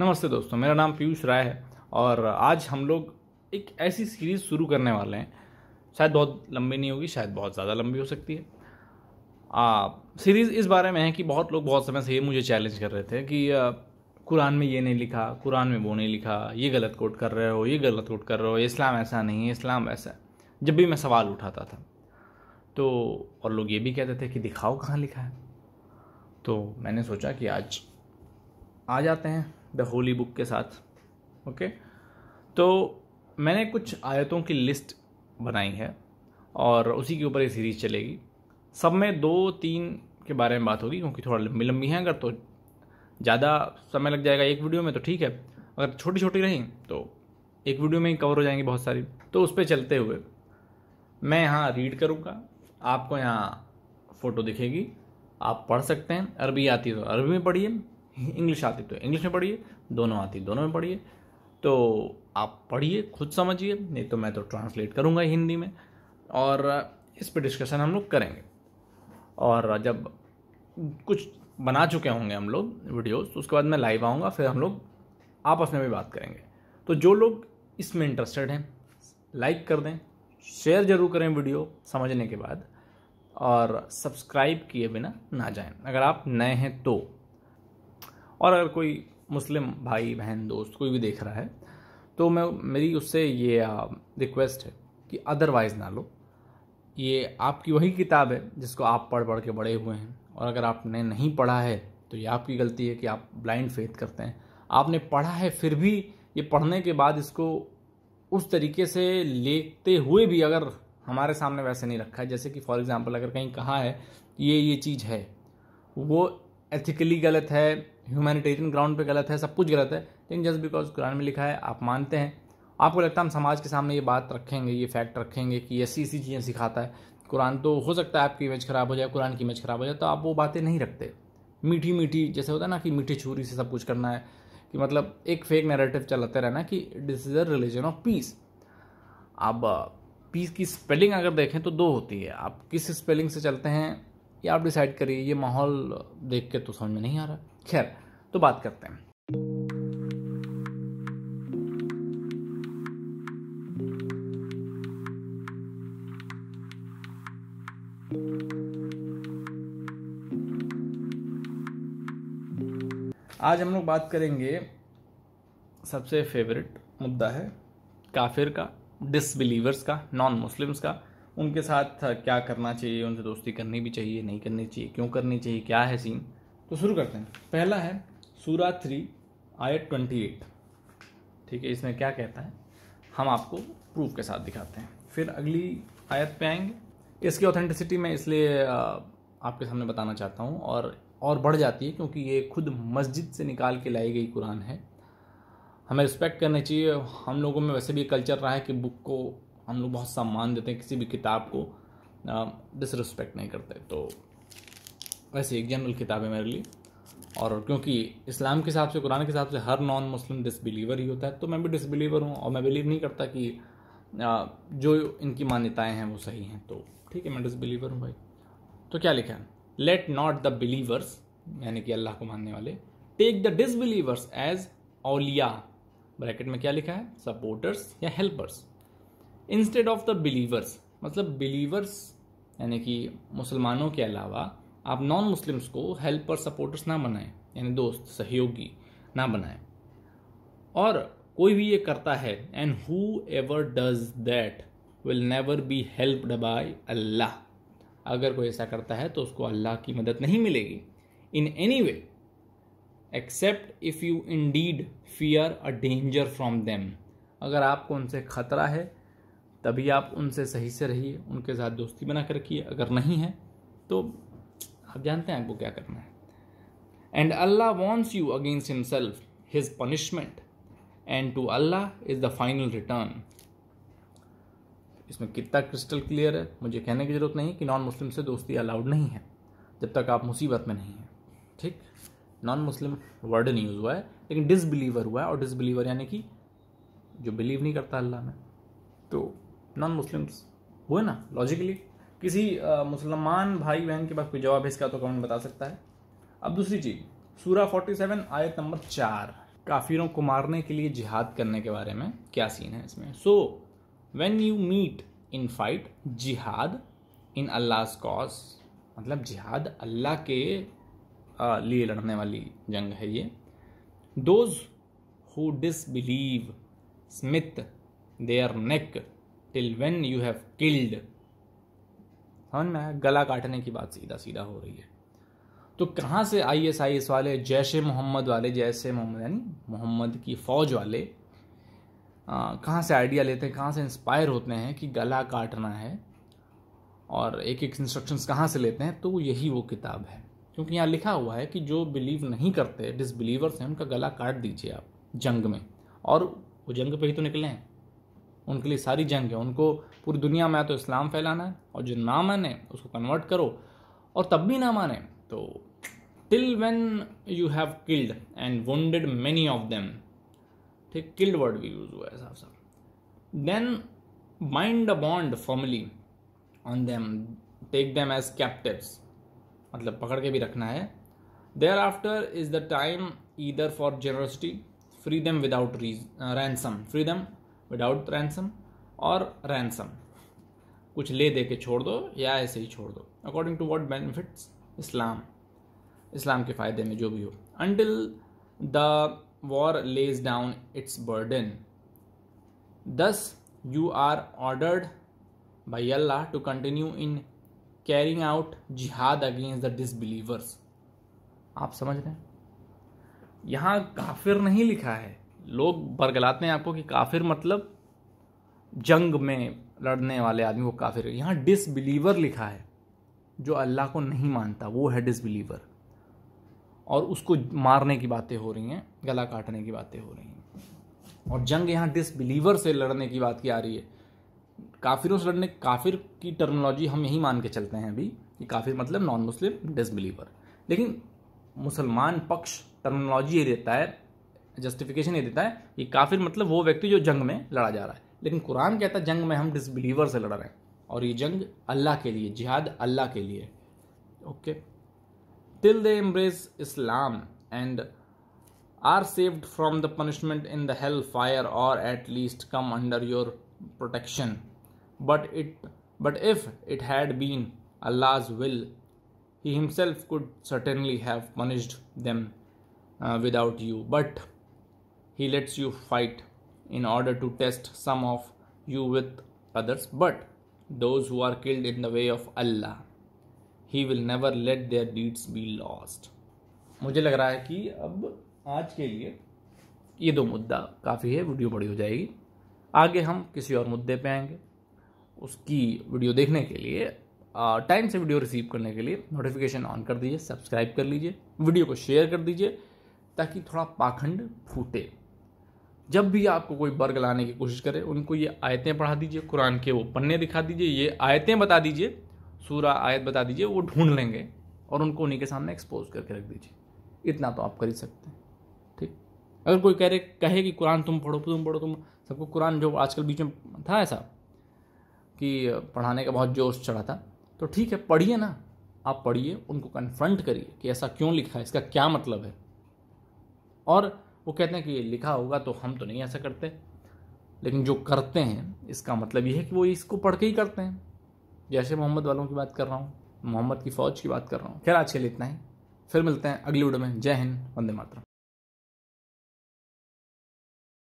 नमस्ते दोस्तों मेरा नाम पीयूष राय है और आज हम लोग एक ऐसी सीरीज़ शुरू करने वाले हैं शायद बहुत लंबी नहीं होगी शायद बहुत ज़्यादा लंबी हो सकती है आ, सीरीज़ इस बारे में है कि बहुत लोग बहुत समय से ये मुझे चैलेंज कर रहे थे कि आ, कुरान में ये नहीं लिखा कुरान में वो नहीं लिखा ये गलत कोट कर रहे हो ये गलत कोट कर रहे हो इस्लाम ऐसा नहीं है इस्लाम ऐसा है जब भी मैं सवाल उठाता था तो और लोग ये भी कहते थे कि दिखाओ कहाँ लिखा है तो मैंने सोचा कि आज आ जाते हैं द होली बुक के साथ ओके तो मैंने कुछ आयतों की लिस्ट बनाई है और उसी के ऊपर ये सीरीज़ चलेगी सब में दो तीन के बारे में बात होगी क्योंकि थोड़ा लंबी लंबी है अगर तो ज़्यादा समय लग जाएगा एक वीडियो में तो ठीक है अगर छोटी छोटी रहीं तो एक वीडियो में ही कवर हो जाएंगी बहुत सारी तो उस पर चलते हुए मैं यहाँ रीड करूँगा आपको यहाँ फ़ोटो दिखेगी आप पढ़ सकते हैं अरबी आती है तो अरबी में पढ़िए इंग्लिश आती तो इंग्लिश में पढ़िए दोनों आती दोनों में पढ़िए तो आप पढ़िए खुद समझिए नहीं तो मैं तो ट्रांसलेट करूँगा हिंदी में और इस पर डिस्कशन हम लोग करेंगे और जब कुछ बना चुके होंगे हम लोग वीडियोस तो उसके बाद मैं लाइव आऊँगा फिर हम लोग आपस में भी बात करेंगे तो जो लोग इसमें इंटरेस्टेड हैं लाइक कर दें शेयर जरूर करें वीडियो समझने के बाद और सब्सक्राइब किए बिना ना जाएं अगर आप नए हैं तो और अगर कोई मुस्लिम भाई बहन दोस्त कोई भी देख रहा है तो मैं मेरी उससे ये रिक्वेस्ट है कि अदरवाइज़ ना लो ये आपकी वही किताब है जिसको आप पढ़ पढ़ के बड़े हुए हैं और अगर आपने नहीं पढ़ा है तो ये आपकी गलती है कि आप ब्लाइंड फेथ करते हैं आपने पढ़ा है फिर भी ये पढ़ने के बाद इसको उस तरीके से लेते हुए भी अगर हमारे सामने वैसे नहीं रखा है जैसे कि फॉर एग्ज़ाम्पल अगर कहीं कहा है कि ये ये चीज़ है वो एथिकली गलत है ह्यूमैनिटेरियन ग्राउंड पे गलत है सब कुछ गलत है लेकिन जस्ट बिकॉज कुरान में लिखा है आप मानते हैं आपको लगता है हम समाज के सामने ये बात रखेंगे ये फैक्ट रखेंगे कि ऐसी ऐसी चीज़ें सिखाता है कुरान तो हो सकता है आपकी इमेज ख़राब हो जाए कुरान की इमेज ख़राब हो जाए तो आप वो बातें नहीं रखते मीठी मीठी जैसे होता है ना कि मीठी छुरी से सब कुछ करना है कि मतलब एक फेक नैरेटिव चलाते रहना कि this is a religion of peace अब पीस की स्पेलिंग अगर देखें तो दो होती है आप किस स्पेलिंग से चलते हैं ये आप डिसाइड करिए ये माहौल देख के तो समझ में नहीं आ रहा खैर तो बात करते हैं आज हम लोग बात करेंगे सबसे फेवरेट मुद्दा है काफिर का डिसबिलीवर्स का नॉन मुस्लिम्स का उनके साथ क्या करना चाहिए उनसे दोस्ती करनी भी चाहिए नहीं करनी चाहिए क्यों करनी चाहिए क्या है सीन तो शुरू करते हैं पहला है सूरा थ्री आयत ट्वेंटी एट ठीक है इसमें क्या कहता है हम आपको प्रूफ के साथ दिखाते हैं फिर अगली आयत पे आएंगे इसकी ऑथेंटिसिटी मैं इसलिए आपके सामने बताना चाहता हूँ और और बढ़ जाती है क्योंकि ये खुद मस्जिद से निकाल के लाई गई कुरान है हमें रिस्पेक्ट करना चाहिए हम लोगों में वैसे भी कल्चर रहा है कि बुक को हम लोग बहुत सम्मान देते हैं किसी भी किताब को डिसरिस्पेक्ट नहीं करते तो वैसे एग्जाम्पल किताब है मेरे लिए और क्योंकि इस्लाम के हिसाब से कुरान के हिसाब से हर नॉन मुस्लिम डिसबिलीवर ही होता है तो मैं भी डिसबिलीवर हूँ और मैं बिलीव नहीं करता कि जो इनकी मान्यताएं हैं वो सही हैं तो ठीक है मैं डिसबिलीवर हूँ भाई तो क्या लिखा है लेट नॉट द बिलीवर्स यानी कि अल्लाह को मानने वाले टेक द डिसबिलीवर्स एज ओलिया ब्रैकेट में क्या लिखा है सपोर्टर्स या helpers instead of the believers मतलब बिलीवर्स यानी कि मुसलमानों के अलावा आप नॉन मुस्लिम्स को हेल्पर सपोर्टर्स ना बनाएं यानी दोस्त सहयोगी ना बनाएं और कोई भी ये करता है and whoever does that will never be helped by Allah अगर कोई ऐसा करता है तो उसको अल्लाह की मदद नहीं मिलेगी in any way except if you indeed fear a danger from them अगर आपको उनसे खतरा है तभी आप उनसे सही से रहिए उनके साथ दोस्ती बना कर रखिए अगर नहीं है तो आप जानते हैं आपको क्या करना है and Allah wants you against himself his punishment and to Allah is the final return इसमें कितना क्रिस्टल क्लियर है मुझे कहने की ज़रूरत नहीं कि नॉन मुस्लिम से दोस्ती अलाउड नहीं है जब तक आप मुसीबत में नहीं हैं ठीक नॉन मुस्लिम वर्ड नहीं यूज़ हुआ है लेकिन डिसबिलीवर हुआ है और डिसबिलीवर यानी कि जो बिलीव नहीं करता अल्लाह में तो नॉन मुस्लिम्स हुए ना लॉजिकली किसी मुसलमान भाई बहन के पास कोई जवाब है इसका तो कमेंट बता सकता है अब दूसरी चीज़ सूरा 47 आयत नंबर चार काफिरों को मारने के लिए जिहाद करने के बारे में क्या सीन है इसमें so when you meet in fight जिहाद इन अल्लाह कॉज मतलब जिहाद अल्लाह के लिए लड़ने वाली जंग है ये those who disbelieve smite their neck till when you have killed समझ में आया गला काटने की बात सीधा सीधा हो रही है तो कहाँ से आई एस आई एस वाले जैश मोहम्मद वाले जैश मोहम्मद यानी मोहम्मद की फ़ौज वाले कहाँ से आइडिया लेते हैं कहाँ से इंस्पायर होते हैं कि गला काटना है और एक एक इंस्ट्रक्शंस कहाँ से लेते हैं तो यही वो किताब है क्योंकि यहाँ लिखा हुआ है कि जो बिलीव नहीं करते डिसबिलीवर्स हैं उनका गला काट दीजिए आप जंग में और वो जंग पे ही तो निकले हैं उनके लिए सारी जंग है उनको पूरी दुनिया में तो इस्लाम फैलाना है और जो ना माने उसको कन्वर्ट करो और तब भी ना माने तो till when you have killed and wade many of them ठीक किल्ड वर्ड भी यूज हुआ है साहब साहब then mind a bond formally on them take them as captives मतलब पकड़ के भी रखना है thereafter is the time either for generosity free them without ransom free them without ransom और रैंसम कुछ ले दे के छोड़ दो या ऐसे ही छोड़ दो according to what benefits Islam इस्लाम के फ़ायदे में जो भी हो until the war lays down its burden thus you are ordered by Allah to continue in carrying out जिहाद अगेंस्ट द डिसबिलीवर्स आप समझ रहे हैं यहाँ काफिर नहीं लिखा है लोग बरगलाते हैं आपको कि काफिर मतलब जंग में लड़ने वाले आदमी को काफिर यहाँ डिसबिलीवर लिखा है जो अल्लाह को नहीं मानता वो है डिसबिलीवर और उसको मारने की बातें हो रही हैं गला काटने की बातें हो रही हैं और जंग यहाँ डिसबिलीवर से लड़ने की बात की आ रही है काफिरों से लड़ने काफिर की टर्मिनोलॉजी हम यही मान के चलते हैं अभी कि काफिर मतलब नॉन मुस्लिम डिसबिलीवर लेकिन मुसलमान पक्ष टर्मिनोलॉजी ये देता है जस्टिफिकेशन ये देता है कि काफिर मतलब वो व्यक्ति जो जंग में लड़ा जा रहा है लेकिन कुरान कहता है जंग में हम डिसबिलीवर से लड़ रहे हैं और ये जंग अल्लाह के लिए जिहाद अल्लाह के लिए okay till they embrace Islam and are saved from the punishment in the hell fire और at least come under your protection but it but if it had been Allah's will he himself could certainly have punished them without you but he lets you fight in order to test some of you with others, but those who are killed in the way of Allah, he will never let their deeds be lost. मुझे लग रहा है कि अब आज के लिए ये दो मुद्दा काफ़ी है वीडियो बड़ी हो जाएगी आगे हम किसी और मुद्दे पे आएंगे उसकी वीडियो देखने के लिए टाइम से वीडियो रिसीव करने के लिए नोटिफिकेशन ऑन कर दीजिए सब्सक्राइब कर लीजिए वीडियो को शेयर कर दीजिए ताकि थोड़ा पाखंड फूटे जब भी आपको कोई वर्ग लाने की कोशिश करे उनको ये आयतें पढ़ा दीजिए कुरान के वो पन्ने दिखा दीजिए ये आयतें बता दीजिए सूरा आयत बता दीजिए वो ढूंढ लेंगे और उनको उन्हीं के सामने एक्सपोज करके रख दीजिए इतना तो आप कर ही सकते हैं ठीक अगर कोई कह रहे कहे कि कुरान तुम पढ़ो तुम पढ़ो तुम सबको कुरान जो आजकल बीच में था ऐसा कि पढ़ाने का बहुत जोश चढ़ा था तो ठीक है पढ़िए ना आप पढ़िए उनको कन्फ्रंट करिए कि ऐसा क्यों लिखा है इसका क्या मतलब है और वो कहते हैं कि ये लिखा होगा तो हम तो नहीं ऐसा करते लेकिन जो करते हैं इसका मतलब ये है कि वो इसको पढ़ के ही करते हैं जैसे मोहम्मद वालों की बात कर रहा हूँ मोहम्मद की फ़ौज की बात कर रहा हूँ खैर आज के लिए इतना ही फिर मिलते हैं अगली वीडियो में जय हिंद वंदे मातरम